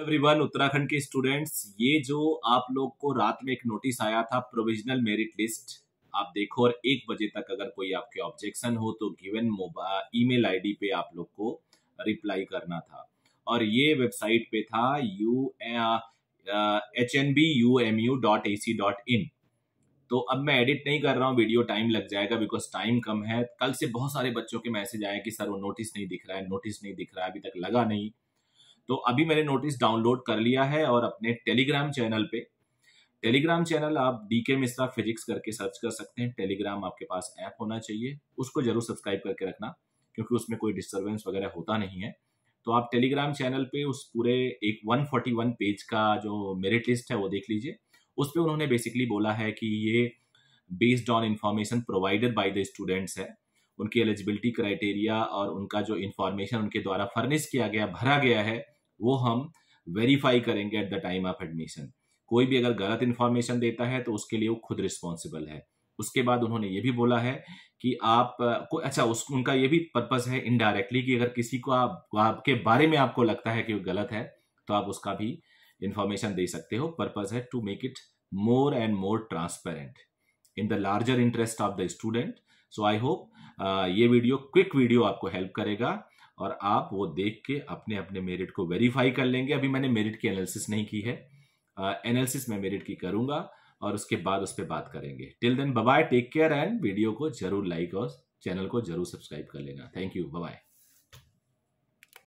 everyone Uttarakhand के students ये जो आप लोग को रात में एक नोटिस आया था प्रोविजनल मेरिट लिस्ट आप देखो और एक बजे तक अगर कोई आपके ऑब्जेक्शन हो तो गिवन ईमेल आईडी पे आप लोग को रिप्लाई करना था और ये वेबसाइट पे था U H N B U M U dot A C dot in तो अब मैं एडिट नहीं कर रहा हूँ वीडियो टाइम लग जाएगा बिकॉज टाइम कम है कल से बहुत सारे बच्चों के मैसेज आए कि सर वो नोटिस नहीं दिख रहा है नोटिस नहीं दिख रहा है अभी तक लगा नहीं तो अभी मैंने नोटिस डाउनलोड कर लिया है और अपने टेलीग्राम चैनल पे टेलीग्राम चैनल आप डी के मिश्रा फिजिक्स करके सर्च कर सकते हैं टेलीग्राम आपके पास ऐप होना चाहिए उसको जरूर सब्सक्राइब करके रखना क्योंकि उसमें कोई डिस्टर्बेंस वगैरह होता नहीं है तो आप टेलीग्राम चैनल पे उस पूरे एक 141 पेज का जो मेरिट लिस्ट है वो देख लीजिए उस पर उन्होंने बेसिकली बोला है कि ये based on information provided by the students है उनकी एलिजिबिलिटी क्राइटेरिया और उनका जो इन्फॉर्मेशन उनके द्वारा फर्निश किया गया भरा गया है वो हम वेरीफाई करेंगे at the time of admission कोई भी अगर गलत इंफॉर्मेशन देता है तो उसके लिए वो खुद रिस्पॉन्सिबल है उसके बाद उन्होंने ये भी बोला है कि आप को अच्छा उस उनका ये भी पर्पज है इनडायरेक्टली कि अगर किसी को आप आपके बारे में आपको लगता है कि वो गलत है तो आप उसका भी इंफॉर्मेशन दे सकते हो पर्पज है to make it more and more transparent in the larger interest of the student so I hope ये वीडियो क्विक वीडियो आपको हेल्प करेगा और आप वो देख के अपने अपने मेरिट को वेरीफाई कर लेंगे अभी मैंने मेरिट की एनालिसिस नहीं की है एनालिसिस uh, मैं मेरिट की करूंगा और उसके बाद उस पर बात करेंगे till then bye take care and video को जरूर लाइक और चैनल को जरूर सब्सक्राइब कर लेना थैंक यू बाय